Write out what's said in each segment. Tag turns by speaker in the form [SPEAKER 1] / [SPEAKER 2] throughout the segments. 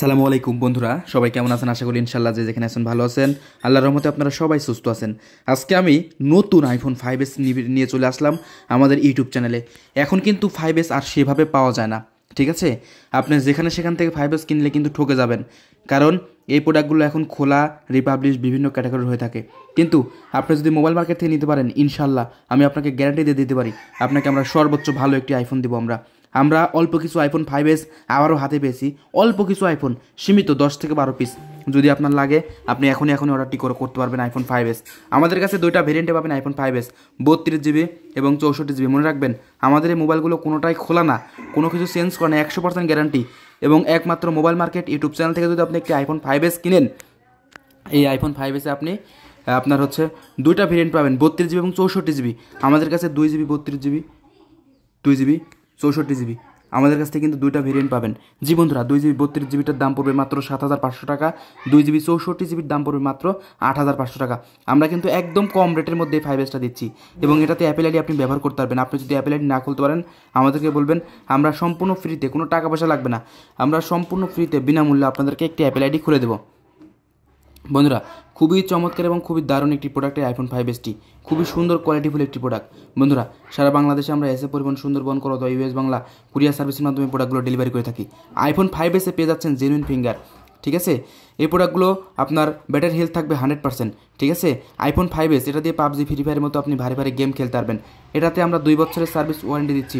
[SPEAKER 1] সালামু আলাইকুম বন্ধুরা সবাই কেমন আছেন আশা করি ইনশাল্লাহ যে যেখানে আছেন ভালো আছেন আল্লাহর রহমতে আপনারা সবাই সুস্থ আছেন আজকে আমি নতুন আইফোন ফাইভ এস নিয়ে চলে আসলাম আমাদের ইউটিউব চ্যানেলে এখন কিন্তু ফাইভ এস আর সেভাবে পাওয়া যায় না ঠিক আছে আপনি যেখানে সেখান থেকে ফাইভ এস কিনলে কিন্তু ঠকে যাবেন কারণ এই প্রোডাক্টগুলো এখন খোলা রিপাবলিশ বিভিন্ন ক্যাটাগরির হয়ে থাকে কিন্তু আপনি যদি মোবাইল মার্কেট থেকে নিতে পারেন ইনশাল্লাহ আমি আপনাকে গ্যারান্টি দিয়ে দিতে পারি আপনাকে আমরা সর্বোচ্চ ভালো একটি আইফোন দেবো আমরা আমরা অল্প কিছু আইফোন ফাইভ এস আবারও হাতে পেয়েছি অল্প কিছু আইফোন সীমিত দশ থেকে বারো পিস যদি আপনার লাগে আপনি এখনই এখনই অর্ডারটি করে করতে পারবেন আইফোন ফাইভ এস আমাদের কাছে দুইটা ভেরিয়েন্টে পাবেন আইফোন ফাইভ এস বত্রিশ জিবি এবং চৌষট্টি জিবি মনে রাখবেন আমাদের এই মোবাইলগুলো কোনোটাই খোলা না কোনো কিছু চেঞ্জ করে না একশো পার্সেন্ট গ্যারান্টি এবং একমাত্র মোবাইল মার্কেট ইউটিউব চ্যানেল থেকে যদি আপনি একটি আইফোন ফাইভ এস কিনেন এই আইফোন ফাইভ এসে আপনি আপনার হচ্ছে দুইটা ভেরিয়েন্ট পাবেন বত্রিশ জিবি এবং চৌষট্টি জিবি আমাদের কাছে দুই জিবি বত্রিশ জিবি দুই জিবি চৌষট্টি জিবি আমাদের কাছ থেকে কিন্তু দুইটা ভেরিয়েন্ট পাবেন জি বন্ধুরা দুই জিবি বত্রিশ জিবিটার দাম পড়বে মাত্র সাত হাজার পাঁচশো টাকা দুই জিবি চৌষট্টি জিবির দাম পড়বে মাত্র আট হাজার পাঁচশো টাকা আমরা কিন্তু একদম কম রেটের মধ্যে ফাইভ এসটা দিচ্ছি এবং এটাতে অ্যাপেল আইডি আপনি ব্যবহার করতে পারবেন আপনি যদি অ্যাপেল আইডি না খুলতে পারেন আমাদেরকে বলবেন আমরা সম্পূর্ণ ফ্রিতে কোনো টাকা পয়সা লাগবে না আমরা সম্পূর্ণ ফ্রিতে বিনামূল্যে আপনাদেরকে একটি অ্যাপেল আইডি খুলে দেবো বন্ধুরা খুবই চমৎকার এবং খুবই দারুণ একটি প্রোডাক্ট এই আইফোন ফাইভ এসটি খুবই সুন্দর কোয়ালিটিফুল একটি প্রোডাক্ট বন্ধুরা সারা বাংলাদেশে আমরা এসে পরিবহন সুন্দরবন করো করত ইউএস বাংলা কুরিয়ার সার্ভিসের মাধ্যমে প্রোডাক্টগুলো ডেলিভারি করে থাকি আইফোন ফাইভ এসে পেয়ে যাচ্ছেন জেনুইন ফিঙ্গার ঠিক আছে এই প্রোডাক্টগুলো আপনার ব্যাটারি হেলথ থাকবে হান্ড্রেড পার্সেন্ট ঠিক আছে আইফোন ফাইভ এস এটা দিয়ে পাবজি ফ্রি ফায়ারের মতো আপনি ভারী ভারী গেম খেলতে পারবেন এটাতে আমরা দুই বছরের সার্ভিস ওয়ারেন্টি দিচ্ছি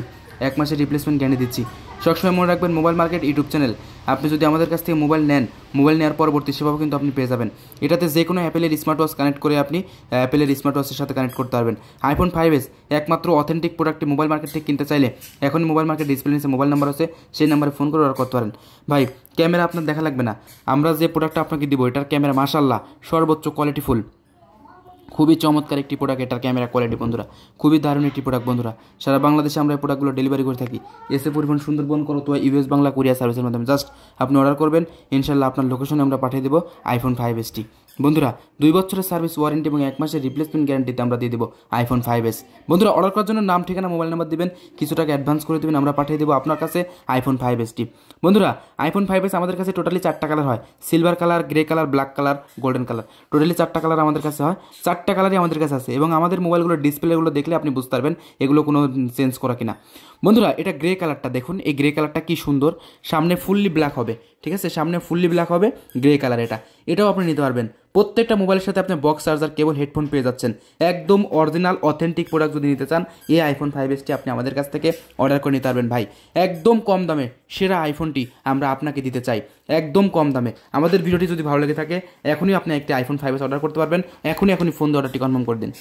[SPEAKER 1] এক মাসের রিপ্লেসমেন্ট গ্যারান্টি দিচ্ছি সবসময় মনে রাখবেন মোবাইল মার্কেট ইউটিউব চ্যানেল আপনি যদি আমাদের কাছ থেকে মোবাইল নেন মোবাইল নেওয়ার পরবর্তী সেভাবে কিন্তু আপনি পেয়ে যাবেন এটাতে যে কোনো অ্যাপেলের স্মার্ট ওয়াচ কানেক্ট করে আপনি অ্যাপেলের স্মার্ট ওয়াচের সাথে কানেক্ট করতে পারবেন আইফোন ফাইভ এস একমাত্র অথেন্টিক প্রোডাক্টটি মোবাইল মার্কেট থেকে কিনতে চাইলে এখন মোবাইল মার্কেট ডিসপ্লে নিচে মোবাইল নাম্বার আছে সেই নাম্বারে ফোন করে অর্ডার করতে পারেন ভাই ক্যামেরা আপনার দেখা লাগবে না আমরা যে প্রোডাক্টটা আপনাকে দিব এটার ক্যামেরা মাসাল্লাহ সর্বোচ্চ কোয়ালিটিফুল খুবই চমৎকার একটি প্রোডাক্ট এটার ক্যামেরা কোয়ালিটি বন্ধুরা খুবই দারুণ একটি প্রোডাক্ট বন্ধুরা সারা বাংলাদেশে আমরা এই প্রোডাক্টগুলো ডেলিভারি করে থাকি এসে পরিবহন সুন্দরবন করো তো ইউএস বাংলা কুরিয়ার সার্ভিসের মাধ্যমে জাস্ট আপনি অর্ডার করবেন ইনশাল্লাহ আপনার লোকেশনে আমরা পাঠিয়ে দেবো আইফোন ফাইভ এসটি বন্ধুরা দুই বছরের সার্ভিস ওয়ারেন্টি এবং এক মাসের রিপ্লেসমেন্ট গ্যারান্টিতে আমরা দিয়ে দেবো আইফোন ফাইভ এস বন্ধুরা অর্ডার করার জন্য নাম ঠিকানা মোবাইল নাম্বার দেবেন কিছু টাকা অ্যাডভান্স করে দেবেন আমরা পাঠিয়ে দেবো আপনার কাছে আইফোন ফাইভ এসটি বন্ধুরা আইফোন ফাইভ এস আমাদের কাছে টোটালি চারটা কালার হয় silver colour grey colour black colour golden colour totally চারটা কালার আমাদের কাছে হয় চারটা কালারই আমাদের কাছে আছে এবং আমাদের মোবাইলগুলোর ডিসপ্লেগুলো দেখলে আপনি বুঝতে পারবেন এগুলো কোনো চেঞ্জ করা কিনা বন্ধুরা এটা গ্রে কালারটা দেখুন এই গ্রে কালারটা কি সুন্দর সামনে ফুললি ব্ল্যাক হবে ঠিক আছে সামনে ফুললি ব্ল্যাক হবে গ্রে কালার এটা এটাও আপনি নিতে পারবেন প্রত্যেকটা মোবাইলের সাথে আপনি বক্স চার্জার কেবল হেডফোন পেয়ে যাচ্ছেন একদম অরিজিনাল অথেন্টিক প্রোডাক্ট যদি নিতে চান এই আইফোন ফাইভ এসটি আপনি আমাদের কাছ থেকে অর্ডার করে নিতে পারবেন ভাই একদম কম দামে সেরা আইফোনটি আমরা আপনাকে দিতে চাই একদম কম দামে আমাদের ভিডিওটি যদি ভালো লেগে থাকে এখনই আপনি একটি আইফোন ফাইভ এস অর্ডার করতে পারবেন এখনই এখনই ফোন দিয়ে অর্ডারটি কনফার্ম করে দিন